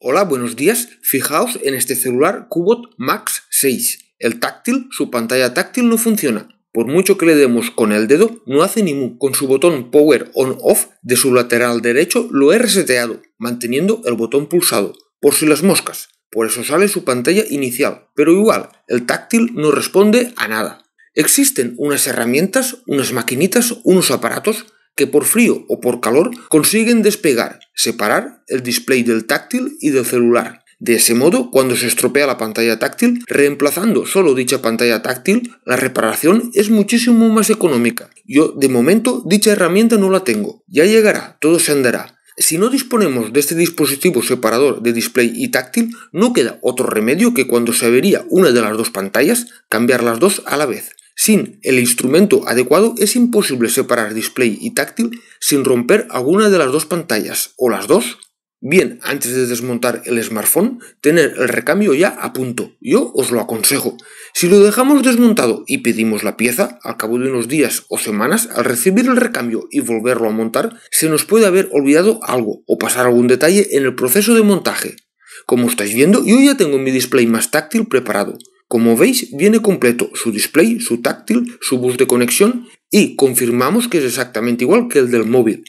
Hola, buenos días. Fijaos en este celular Cubot Max 6. El táctil, su pantalla táctil no funciona. Por mucho que le demos con el dedo, no hace ni mu. Con su botón Power On Off de su lateral derecho lo he reseteado, manteniendo el botón pulsado, por si las moscas. Por eso sale su pantalla inicial, pero igual, el táctil no responde a nada. Existen unas herramientas, unas maquinitas, unos aparatos que por frío o por calor consiguen despegar, separar el display del táctil y del celular. De ese modo, cuando se estropea la pantalla táctil, reemplazando solo dicha pantalla táctil, la reparación es muchísimo más económica. Yo, de momento, dicha herramienta no la tengo. Ya llegará, todo se andará. Si no disponemos de este dispositivo separador de display y táctil, no queda otro remedio que cuando se avería una de las dos pantallas, cambiar las dos a la vez. Sin el instrumento adecuado es imposible separar display y táctil sin romper alguna de las dos pantallas o las dos. Bien, antes de desmontar el smartphone, tener el recambio ya a punto. Yo os lo aconsejo. Si lo dejamos desmontado y pedimos la pieza, al cabo de unos días o semanas, al recibir el recambio y volverlo a montar, se nos puede haber olvidado algo o pasar algún detalle en el proceso de montaje. Como estáis viendo, yo ya tengo mi display más táctil preparado. Como veis, viene completo su display, su táctil, su bus de conexión y confirmamos que es exactamente igual que el del móvil.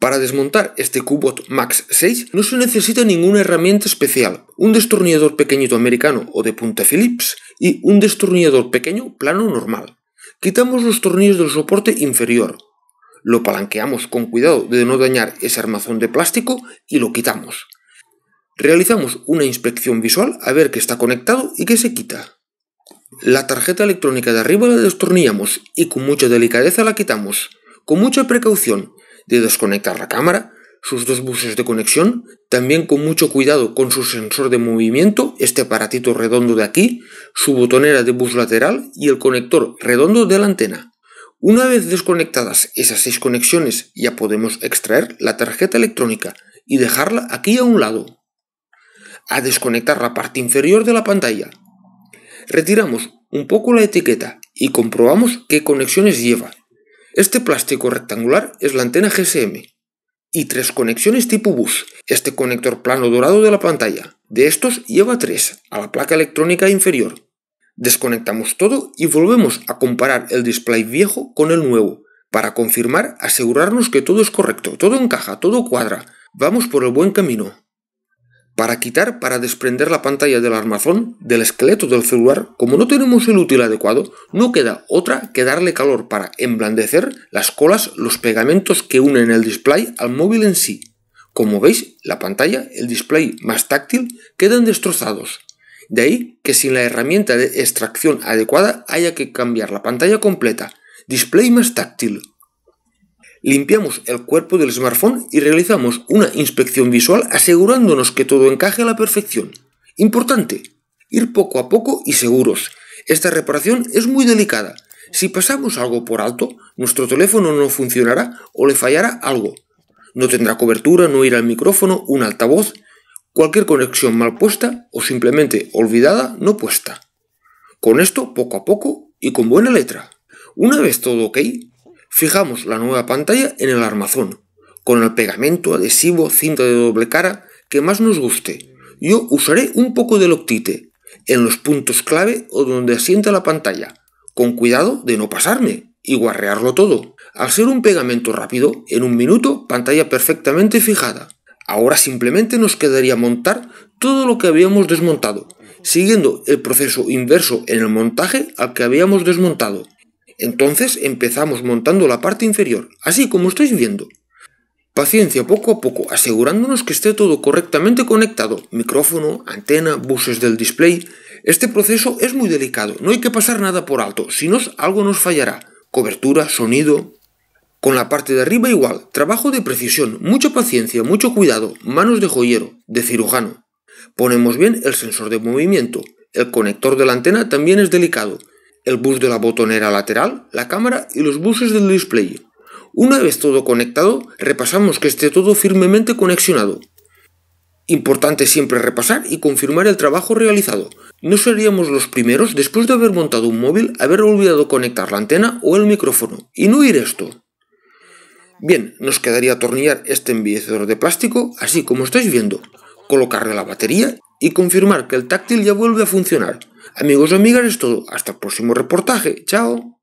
Para desmontar este Cubot Max 6 no se necesita ninguna herramienta especial, un destornillador pequeñito americano o de punta Philips y un destornillador pequeño plano normal. Quitamos los tornillos del soporte inferior, lo palanqueamos con cuidado de no dañar ese armazón de plástico y lo quitamos. Realizamos una inspección visual a ver que está conectado y que se quita. La tarjeta electrónica de arriba la destornillamos y con mucha delicadeza la quitamos. Con mucha precaución de desconectar la cámara, sus dos buses de conexión, también con mucho cuidado con su sensor de movimiento, este aparatito redondo de aquí, su botonera de bus lateral y el conector redondo de la antena. Una vez desconectadas esas seis conexiones ya podemos extraer la tarjeta electrónica y dejarla aquí a un lado. A desconectar la parte inferior de la pantalla, retiramos un poco la etiqueta y comprobamos qué conexiones lleva. Este plástico rectangular es la antena GSM y tres conexiones tipo bus, este conector plano dorado de la pantalla. De estos lleva tres a la placa electrónica inferior. Desconectamos todo y volvemos a comparar el display viejo con el nuevo para confirmar, asegurarnos que todo es correcto, todo encaja, todo cuadra. Vamos por el buen camino para quitar, para desprender la pantalla del armazón, del esqueleto del celular, como no tenemos el útil adecuado, no queda otra que darle calor para emblandecer las colas, los pegamentos que unen el display al móvil en sí. Como veis, la pantalla, el display más táctil, quedan destrozados. De ahí que sin la herramienta de extracción adecuada haya que cambiar la pantalla completa. Display más táctil, Limpiamos el cuerpo del smartphone y realizamos una inspección visual asegurándonos que todo encaje a la perfección. Importante, ir poco a poco y seguros. Esta reparación es muy delicada. Si pasamos algo por alto, nuestro teléfono no funcionará o le fallará algo. No tendrá cobertura, no irá el micrófono, un altavoz, cualquier conexión mal puesta o simplemente olvidada no puesta. Con esto poco a poco y con buena letra. Una vez todo ok, Fijamos la nueva pantalla en el armazón, con el pegamento, adhesivo, cinta de doble cara que más nos guste. Yo usaré un poco de loctite en los puntos clave o donde asienta la pantalla, con cuidado de no pasarme y guarrearlo todo. Al ser un pegamento rápido, en un minuto, pantalla perfectamente fijada. Ahora simplemente nos quedaría montar todo lo que habíamos desmontado, siguiendo el proceso inverso en el montaje al que habíamos desmontado. Entonces empezamos montando la parte inferior, así como estáis viendo. Paciencia poco a poco, asegurándonos que esté todo correctamente conectado, micrófono, antena, buses del display. Este proceso es muy delicado, no hay que pasar nada por alto, si no algo nos fallará, cobertura, sonido. Con la parte de arriba igual, trabajo de precisión, mucha paciencia, mucho cuidado, manos de joyero, de cirujano. Ponemos bien el sensor de movimiento, el conector de la antena también es delicado, el bus de la botonera lateral, la cámara y los buses del display. Una vez todo conectado, repasamos que esté todo firmemente conexionado. Importante siempre repasar y confirmar el trabajo realizado. No seríamos los primeros después de haber montado un móvil haber olvidado conectar la antena o el micrófono y no ir esto. Bien, nos quedaría atornillar este envilecedor de plástico, así como estáis viendo, colocarle la batería y confirmar que el táctil ya vuelve a funcionar. Amigos y amigas, es todo. Hasta el próximo reportaje. Chao.